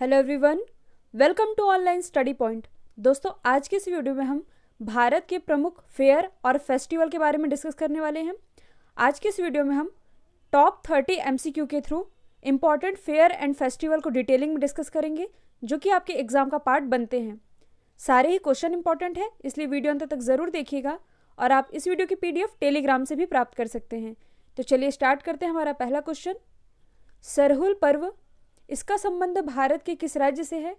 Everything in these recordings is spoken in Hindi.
hello everyone welcome to online study point दोस्तों आज के इस वीडियो में हम भारत के प्रमुख फेयर और फेस्टिवल के बारे में डिस्कस करने वाले हैं आज के इस वीडियो में हम टॉप थर्टी एम के through important fair and festival को डिटेलिंग में डिस्कस करेंगे जो कि आपके एग्जाम का पार्ट बनते हैं सारे ही क्वेश्चन इंपॉर्टेंट है इसलिए वीडियो अंत तक ज़रूर देखिएगा और आप इस वीडियो की पी टेलीग्राम से भी प्राप्त कर सकते हैं तो चलिए स्टार्ट करते हैं हमारा पहला क्वेश्चन सरहुल पर्व इसका संबंध भारत के किस राज्य से है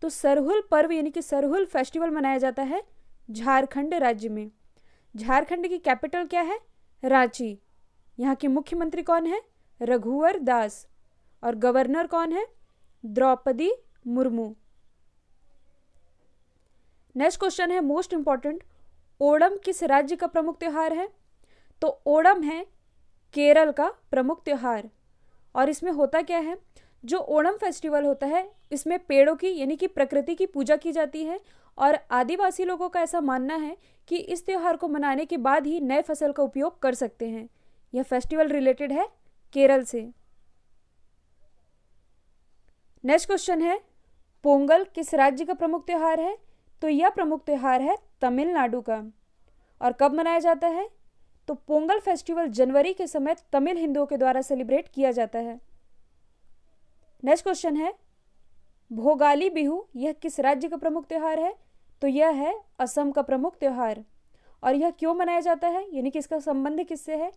तो सरहुल पर्व यानी कि सरहुल फेस्टिवल मनाया जाता है झारखंड राज्य में झारखंड की कैपिटल क्या है रांची यहाँ के मुख्यमंत्री कौन है रघुवर दास और गवर्नर कौन है द्रौपदी मुर्मू नेक्स्ट क्वेश्चन है मोस्ट इंपॉर्टेंट ओणम किस राज्य का प्रमुख त्यौहार है तो ओणम है केरल का प्रमुख त्यौहार और इसमें होता क्या है जो ओणम फेस्टिवल होता है इसमें पेड़ों की यानी कि प्रकृति की पूजा की जाती है और आदिवासी लोगों का ऐसा मानना है कि इस त्यौहार को मनाने के बाद ही नए फसल का उपयोग कर सकते हैं यह फेस्टिवल रिलेटेड है केरल से नेक्स्ट क्वेश्चन है पोंगल किस राज्य का प्रमुख त्यौहार है तो यह प्रमुख त्यौहार है तमिलनाडु का और कब मनाया जाता है तो पोंगल फेस्टिवल जनवरी के समय तमिल हिंदुओं के द्वारा सेलिब्रेट किया जाता है नेक्स्ट क्वेश्चन है भोगाली बिहू यह किस राज्य का प्रमुख त्यौहार है तो यह है असम का प्रमुख त्यौहार और यह क्यों मनाया जाता है यानी कि इसका संबंध किससे है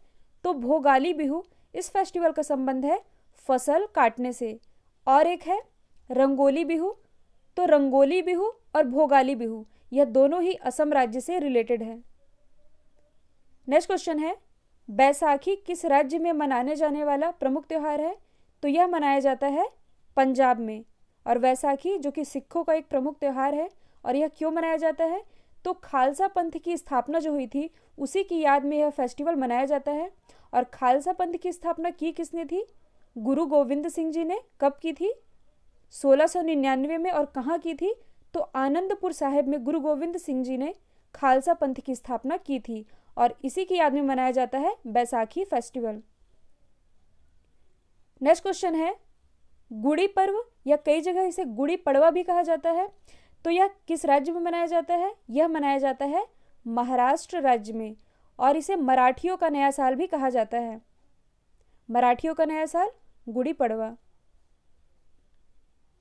तो भोगाली बिहू इस फेस्टिवल का संबंध है फसल काटने से और एक है रंगोली बिहू तो रंगोली बिहू और भोगाली बिहू यह दोनों ही असम राज्य से रिलेटेड है नेक्स्ट क्वेश्चन है बैसाखी किस राज्य में मनाने जाने वाला प्रमुख त्यौहार है तो यह मनाया जाता है पंजाब में और वैसाखी जो कि सिखों का एक प्रमुख त्यौहार है और यह क्यों मनाया जाता है तो खालसा पंथ की स्थापना जो हुई थी उसी की याद में यह फेस्टिवल मनाया जाता है और खालसा पंथ की स्थापना की किसने थी गुरु गोविंद सिंह जी ने कब की थी सोलह में और कहाँ की थी तो आनंदपुर साहिब में गुरु गोविंद सिंह जी ने खालसा पंथ की स्थापना की थी और इसी की याद में मनाया जाता है बैसाखी फेस्टिवल नेक्स्ट क्वेश्चन है गुड़ी पर्व या कई जगह इसे गुड़ी पड़वा भी कहा जाता है तो यह किस राज्य में मनाया जाता है यह मनाया जाता है महाराष्ट्र राज्य में और इसे मराठियों का नया साल भी कहा जाता है मराठियों का नया साल गुड़ी पड़वा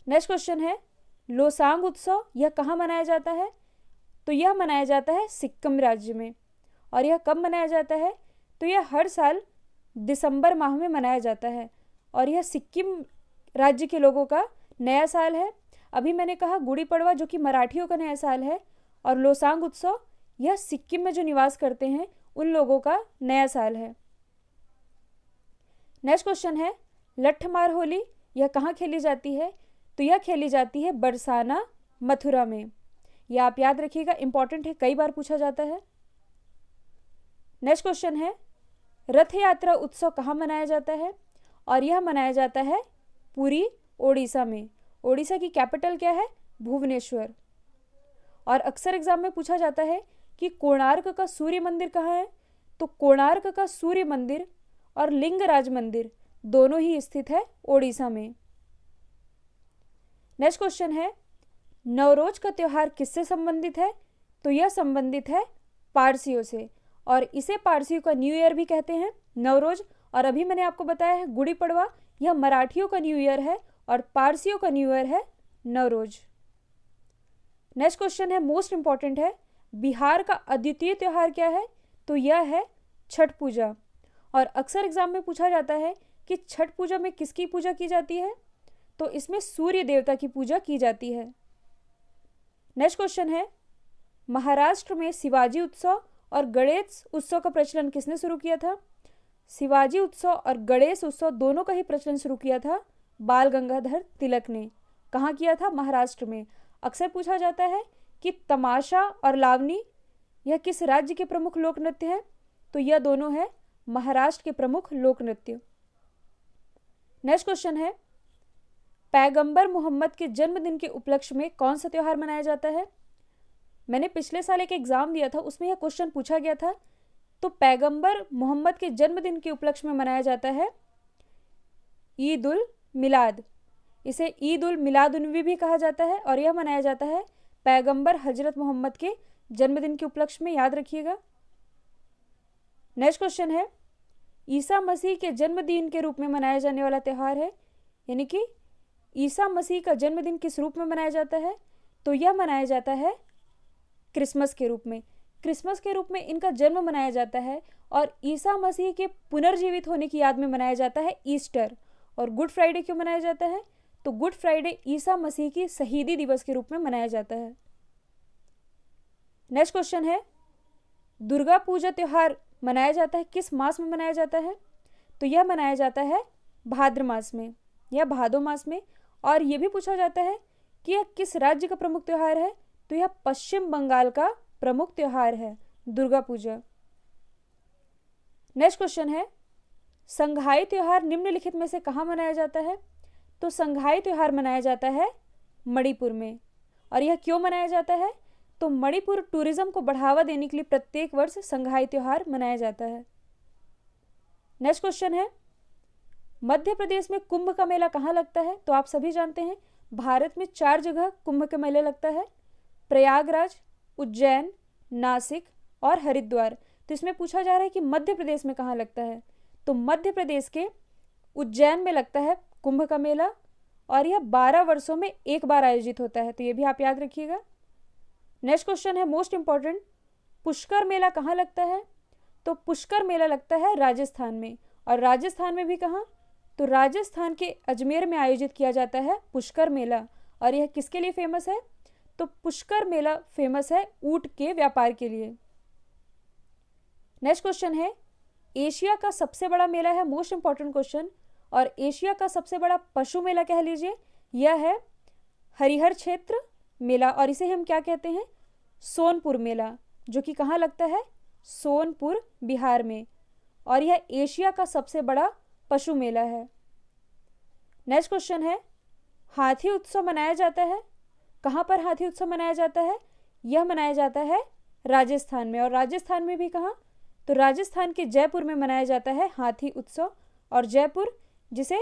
नेक्स्ट क्वेश्चन है लोसांग उत्सव यह कहाँ मनाया जाता है तो यह मनाया जाता है सिक्किम राज्य में और यह कब मनाया जाता है तो यह हर साल दिसंबर माह में मनाया जाता है और यह सिक्किम राज्य के लोगों का नया साल है अभी मैंने कहा गुड़ी पड़वा जो कि मराठियों का नया साल है और लोसांग उत्सव यह सिक्किम में जो निवास करते हैं उन लोगों का नया साल है नेक्स्ट क्वेश्चन है मार होली यह कहाँ खेली जाती है तो यह खेली जाती है बरसाना मथुरा में यह आप याद रखिएगा इंपॉर्टेंट है कई बार पूछा जाता है नेक्स्ट क्वेश्चन है रथ यात्रा उत्सव कहाँ मनाया जाता है और यह मनाया जाता है पूरी ओडिशा में ओडिशा की कैपिटल क्या है भुवनेश्वर और अक्सर एग्जाम में पूछा जाता है कि कोणार्क का सूर्य मंदिर कहाँ है तो कोणार्क का सूर्य मंदिर और लिंगराज मंदिर दोनों ही स्थित है ओडिशा में नेक्स्ट क्वेश्चन है नवरोज का त्यौहार किससे संबंधित है तो यह संबंधित है पारसियों से और इसे पारसियों का न्यू ईयर भी कहते हैं नवरोज और अभी मैंने आपको बताया है गुड़ी पड़वा यह मराठियों का न्यू ईयर है और पारसियों का न्यू ईयर है नवरोज नेक्स्ट क्वेश्चन है मोस्ट इम्पॉर्टेंट है बिहार का अद्वितीय त्यौहार क्या है तो यह है छठ पूजा और अक्सर एग्जाम में पूछा जाता है कि छठ पूजा में किसकी पूजा की जाती है तो इसमें सूर्य देवता की पूजा की जाती है नेक्स्ट क्वेश्चन है महाराष्ट्र में शिवाजी उत्सव और गणेश उत्सव का प्रचलन किसने शुरू किया था शिवाजी उत्सव और गणेश उत्सव दोनों का ही प्रचलन शुरू किया था बाल गंगाधर तिलक ने कहाँ किया था महाराष्ट्र में अक्सर पूछा जाता है कि तमाशा और लावनी यह किस राज्य के प्रमुख लोक नृत्य है तो यह दोनों है महाराष्ट्र के प्रमुख लोक नृत्य नेक्स्ट क्वेश्चन है पैगंबर मोहम्मद के जन्मदिन के उपलक्ष्य में कौन सा त्यौहार मनाया जाता है मैंने पिछले साल एक एग्ज़ाम दिया था उसमें यह क्वेश्चन पूछा गया था तो पैगंबर मोहम्मद के जन्मदिन के उपलक्ष्य में मनाया जाता है ईद उल मिलाद इसे ईद उल मिलाद उनवी भी कहा जाता है और यह मनाया जाता है पैगंबर हजरत मोहम्मद के जन्मदिन के उपलक्ष्य में याद रखिएगा नेक्स्ट क्वेश्चन है ईसा मसीह के जन्मदिन के रूप में मनाया जाने वाला त्यौहार है यानी कि ईसा मसीह का जन्मदिन किस रूप में मनाया जाता है तो यह मनाया जाता है क्रिसमस के रूप में क्रिसमस के रूप में इनका जन्म मनाया जाता है और ईसा मसीह के पुनर्जीवित होने की याद में मनाया जाता है ईस्टर और गुड फ्राइडे क्यों मनाया जाता है तो गुड फ्राइडे ईसा मसीह की शहीदी दिवस के रूप में मनाया जाता है नेक्स्ट क्वेश्चन है दुर्गा पूजा त्यौहार मनाया जाता है किस मास में मनाया जाता है तो यह मनाया जाता है भाद्र मास में या भादो मास में और यह भी पूछा जाता है कि यह किस राज्य का प्रमुख त्यौहार है तो यह पश्चिम बंगाल का प्रमुख त्यौहार है दुर्गा पूजा नेक्स्ट क्वेश्चन है संघाई त्यौहार निम्नलिखित में से कहाँ मनाया जाता है तो संघाई त्यौहार मनाया जाता है मणिपुर में और यह क्यों मनाया जाता है तो मणिपुर टूरिज्म को बढ़ावा देने के लिए प्रत्येक वर्ष संघाई त्यौहार मनाया जाता है नेक्स्ट क्वेश्चन है मध्य प्रदेश में कुंभ का मेला कहाँ लगता है तो आप सभी जानते हैं भारत में चार जगह कुंभ का मेला लगता है प्रयागराज उज्जैन नासिक और हरिद्वार तो इसमें पूछा जा रहा है कि मध्य प्रदेश में कहाँ लगता है तो मध्य प्रदेश के उज्जैन में लगता है कुंभ का मेला और यह बारह वर्षों में एक बार आयोजित होता है तो ये भी आप याद रखिएगा नेक्स्ट क्वेश्चन है मोस्ट इम्पॉर्टेंट पुष्कर मेला कहाँ लगता है तो पुष्कर मेला लगता है राजस्थान में और राजस्थान में भी कहाँ तो राजस्थान के अजमेर में आयोजित किया जाता है पुष्कर मेला और यह किसके लिए फेमस है तो पुष्कर मेला फेमस है ऊट के व्यापार के लिए नेक्स्ट क्वेश्चन है एशिया का सबसे बड़ा मेला है मोस्ट इंपॉर्टेंट क्वेश्चन और एशिया का सबसे बड़ा पशु मेला कह लीजिए यह है हरिहर क्षेत्र मेला और इसे हम क्या कहते हैं सोनपुर मेला जो कि कहाँ लगता है सोनपुर बिहार में और यह एशिया का सबसे बड़ा पशु मेला है नेक्स्ट क्वेश्चन है हाथी उत्सव मनाया जाता है कहाँ पर हाथी उत्सव मनाया जाता है यह मनाया जाता है राजस्थान में और राजस्थान में भी कहाँ तो राजस्थान के जयपुर में मनाया जाता है हाथी उत्सव और जयपुर जिसे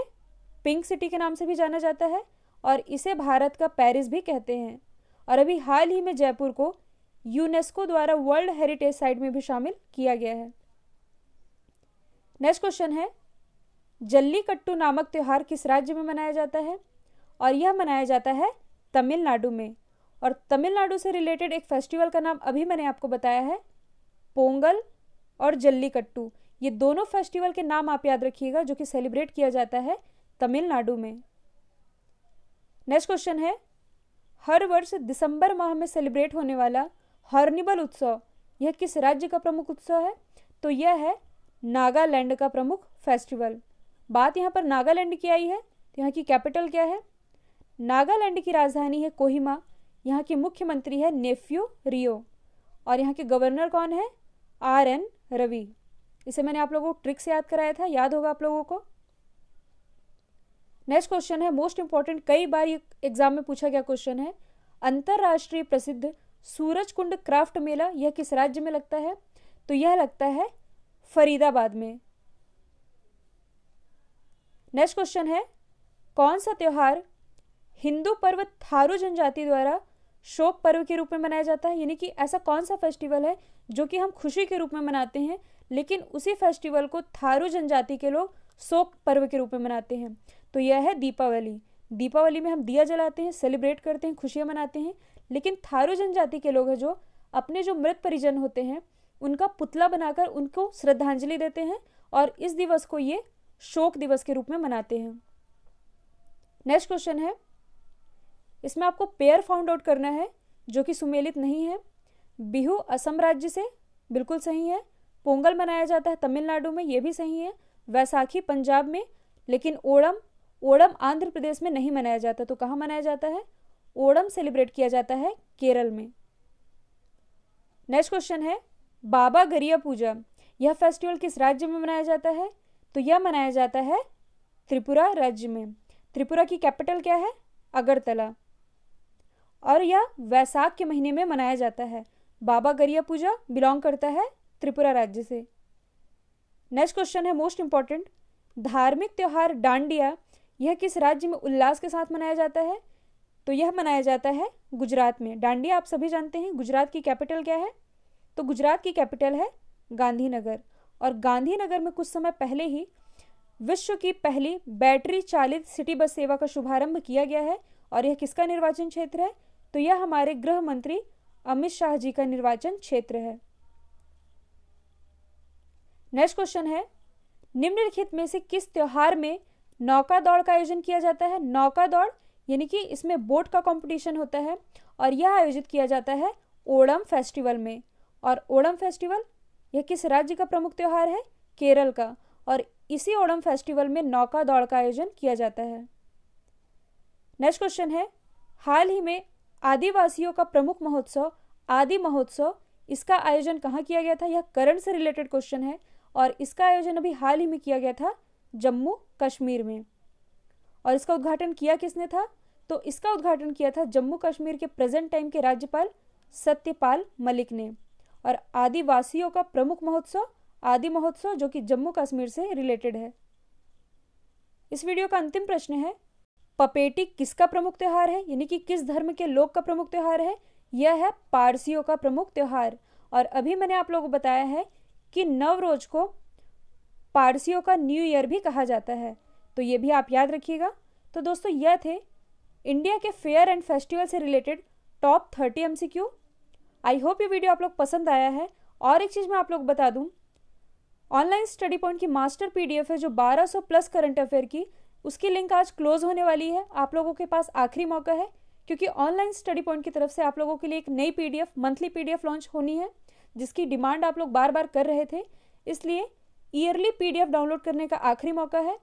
पिंक सिटी के नाम से भी जाना जाता है और इसे भारत का पेरिस भी कहते हैं और अभी हाल ही में जयपुर को यूनेस्को द्वारा वर्ल्ड हेरिटेज साइट में भी शामिल किया गया है नेक्स्ट क्वेश्चन है जल्लीकट्टू नामक त्यौहार किस राज्य में मनाया जाता है और यह मनाया जाता है तमिलनाडु में और तमिलनाडु से रिलेटेड एक फेस्टिवल का नाम अभी मैंने आपको बताया है पोंगल और जल्लीकट्टू ये दोनों फेस्टिवल के नाम आप याद रखिएगा जो कि सेलिब्रेट किया जाता है तमिलनाडु में नेक्स्ट क्वेश्चन है हर वर्ष दिसंबर माह में सेलिब्रेट होने वाला हॉर्निबल उत्सव यह किस राज्य का प्रमुख उत्सव है तो यह है नागालैंड का प्रमुख फेस्टिवल बात यहाँ पर नागालैंड की आई है तो यहाँ की कैपिटल क्या है नागालैंड की राजधानी है कोहिमा यहाँ के मुख्यमंत्री है नेफ्यू रियो और यहाँ के गवर्नर कौन है आर एन रवि इसे मैंने आप लोगों को ट्रिक से याद कराया था याद होगा आप लोगों को नेक्स्ट क्वेश्चन है मोस्ट इंपॉर्टेंट कई बार ये एग्जाम में पूछा गया क्वेश्चन है अंतर्राष्ट्रीय प्रसिद्ध सूरज कुंड क्राफ्ट मेला यह किस राज्य में लगता है तो यह लगता है फरीदाबाद में नेक्स्ट क्वेश्चन है कौन सा त्यौहार हिंदू पर्व थारू जनजाति द्वारा शोक पर्व के रूप में मनाया जाता है यानी कि ऐसा कौन सा फेस्टिवल है जो कि हम खुशी के रूप में मनाते हैं लेकिन उसी फेस्टिवल को थारू जनजाति के लोग शोक पर्व के रूप में मनाते हैं तो यह है दीपावली दीपावली में हम दिया जलाते हैं सेलिब्रेट करते हैं खुशियाँ मनाते हैं लेकिन थारू जनजाति के लोग हैं जो अपने जो मृत परिजन होते हैं उनका पुतला बनाकर उनको श्रद्धांजलि देते हैं और इस दिवस को ये शोक दिवस के रूप में मनाते हैं नेक्स्ट क्वेश्चन है इसमें आपको पेयर फाउंड आउट करना है जो कि सुमेलित नहीं है बिहू असम राज्य से बिल्कुल सही है पोंगल मनाया जाता है तमिलनाडु में ये भी सही है वैसाखी पंजाब में लेकिन ओणम ओणम आंध्र प्रदेश में नहीं मनाया जाता तो कहाँ मनाया जाता है ओणम सेलिब्रेट किया जाता है केरल में नेक्स्ट क्वेश्चन है बाबा गरिया पूजा यह फेस्टिवल किस राज्य में मनाया जाता है तो यह मनाया जाता है त्रिपुरा राज्य में त्रिपुरा की कैपिटल क्या है अगरतला और यह वैसाख के महीने में मनाया जाता है बाबा गरिया पूजा बिलोंग करता है त्रिपुरा राज्य से नेक्स्ट क्वेश्चन है मोस्ट इम्पॉर्टेंट धार्मिक त्यौहार डांडिया यह किस राज्य में उल्लास के साथ मनाया जाता है तो यह मनाया जाता है गुजरात में डांडिया आप सभी जानते हैं गुजरात की कैपिटल क्या है तो गुजरात की कैपिटल है गांधीनगर और गांधीनगर में कुछ समय पहले ही विश्व की पहली बैटरी चालित सिटी बस सेवा का शुभारंभ किया गया है और यह किसका निर्वाचन क्षेत्र है तो यह हमारे गृह मंत्री अमित शाह जी का निर्वाचन क्षेत्र है नेक्स्ट क्वेश्चन है निम्नलिखित में से किस त्योहार में नौका दौड़ का आयोजन किया जाता है नौका दौड़ यानी कि इसमें बोट का कंपटीशन होता है और यह आयोजित किया जाता है ओणम फेस्टिवल में और ओणम फेस्टिवल यह किस राज्य का प्रमुख त्यौहार है केरल का और इसी ओणम फेस्टिवल में नौका दौड़ का आयोजन किया जाता है नेक्स्ट क्वेश्चन है हाल ही में आदिवासियों का प्रमुख महोत्सव आदि महोत्सव इसका आयोजन कहाँ किया गया था यह करण से रिलेटेड क्वेश्चन है और इसका आयोजन अभी हाल ही में किया गया था जम्मू कश्मीर में और इसका उद्घाटन किया किसने था तो इसका उद्घाटन किया था जम्मू कश्मीर के प्रेजेंट टाइम के राज्यपाल सत्यपाल मलिक ने और आदिवासियों का प्रमुख महोत्सव आदि महोत्सव जो कि जम्मू कश्मीर से रिलेटेड है इस वीडियो का अंतिम प्रश्न है पपेटी किसका प्रमुख त्यौहार है यानी कि किस धर्म के लोग का प्रमुख त्यौहार है यह है पारसियों का प्रमुख त्यौहार और अभी मैंने आप लोगों को बताया है कि नवरोज को पारसियों का न्यू ईयर भी कहा जाता है तो ये भी आप याद रखिएगा तो दोस्तों यह थे इंडिया के फेयर एंड फेस्टिवल से related top thirty M C Q I hope ये वीडियो आप लोग पसंद आया है और एक चीज़ मैं आप लोग बता दूँ ऑनलाइन स्टडी पॉइंट की मास्टर पी है जो 1200 प्लस करंट अफेयर की उसकी लिंक आज क्लोज होने वाली है आप लोगों के पास आखिरी मौका है क्योंकि ऑनलाइन स्टडी पॉइंट की तरफ से आप लोगों के लिए एक नई पी मंथली पी लॉन्च होनी है जिसकी डिमांड आप लोग बार बार कर रहे थे इसलिए ईयरली पी डाउनलोड करने का आखिरी मौका है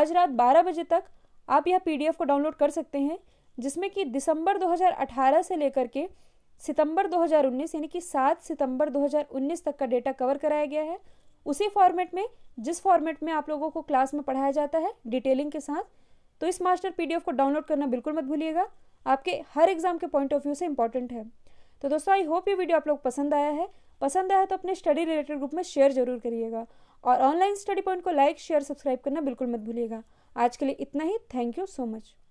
आज रात 12 बजे तक आप यह पी को डाउनलोड कर सकते हैं जिसमें कि दिसंबर 2018 से लेकर के सितंबर 2019 यानी कि 7 सितंबर 2019 तक का डेटा कवर कराया गया है उसी फॉर्मेट में जिस फॉर्मेट में आप लोगों को क्लास में पढ़ाया जाता है डिटेलिंग के साथ तो इस मास्टर पी को डाउनलोड करना बिल्कुल मत भूलिएगा आपके हर एग्जाम के पॉइंट ऑफ व्यू से इंपॉर्टेंट है तो दोस्तों आई होप ये वीडियो आप लोग पसंद आया है पसंद आया तो अपने स्टडी रिलेटेड ग्रुप में शेयर जरूर करिएगा और ऑनलाइन स्टडी पॉइंट को लाइक शेयर सब्सक्राइब करना बिल्कुल मत भूलिएगा आज के लिए इतना ही थैंक यू सो मच